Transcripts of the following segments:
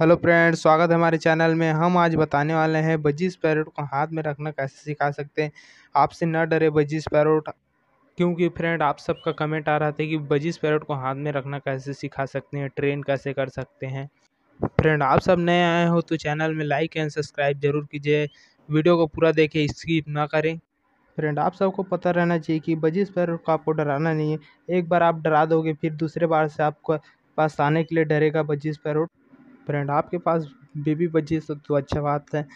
hello friends स्वागत है हमारे चैनल में हम आज बताने वाले हैं बजी स्पैरोट को हाथ में रखना कैसे सिखा सकते हैं आपसे न डरे बजी स्पैरोट क्योंकि फ्रेंड आप सबका कमेंट आ रहा था कि बजी स्पैरोट को हाथ में रखना कैसे सिखा सकते हैं ट्रेन कैसे कर सकते हैं फ्रेंड आप सब नए आए हो तो चैनल में लाइक एंड सब्सक्राइब जरूर कीजिए वीडियो को पूरा देखें स्किप ना करें फ्रेंड आप सबको पता रहना चाहिए कि बजी स्पैरोट को आपको डराना नहीं है एक बार आप डरा दोगे फिर दूसरे बार से आपको पास आने के लिए डरेगा बजी स्पैरोट फ्रेंड आपके पास बेबी बजिस तो, तो अच्छा बात है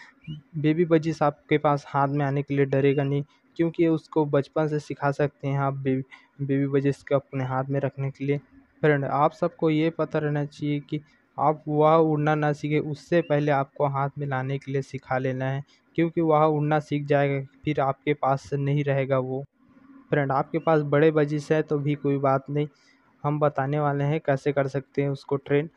बेबी बजिस आपके पास हाथ में आने के लिए डरेगा नहीं क्योंकि उसको बचपन से सिखा सकते हैं आप बेबी बेबी बजिस को अपने हाथ में रखने के लिए फ्रेंड आप सबको ये पता रहना चाहिए कि आप वह उड़ना ना सीखे उससे पहले आपको हाथ में लाने के लिए सिखा लेना है क्योंकि वह उड़ना सीख जाएगा फिर आपके पास नहीं रहेगा वो फ्रेंड आपके पास बड़े बजिस है तो भी कोई बात नहीं हम बताने वाले हैं कैसे कर सकते हैं उसको ट्रेन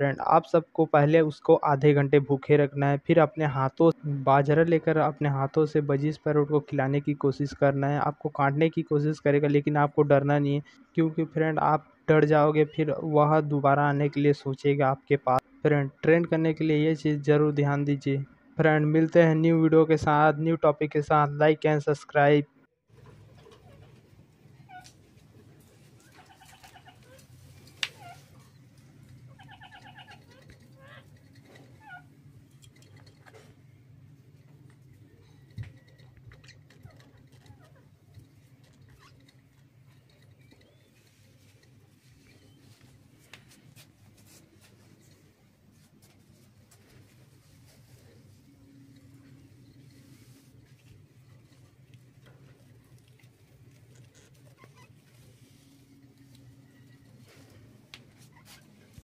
फ्रेंड आप सबको पहले उसको आधे घंटे भूखे रखना है फिर अपने हाथों बाजरा लेकर अपने हाथों से बजीज पैरोट को खिलाने की कोशिश करना है आपको काटने की कोशिश करेगा लेकिन आपको डरना नहीं है क्योंकि फ्रेंड आप डर जाओगे फिर वह दोबारा आने के लिए सोचेगा आपके पास फ्रेंड ट्रेंड करने के लिए ये चीज़ ज़रूर ध्यान दीजिए फ्रेंड मिलते हैं न्यू वीडियो के साथ न्यू टॉपिक के साथ लाइक एंड सब्सक्राइब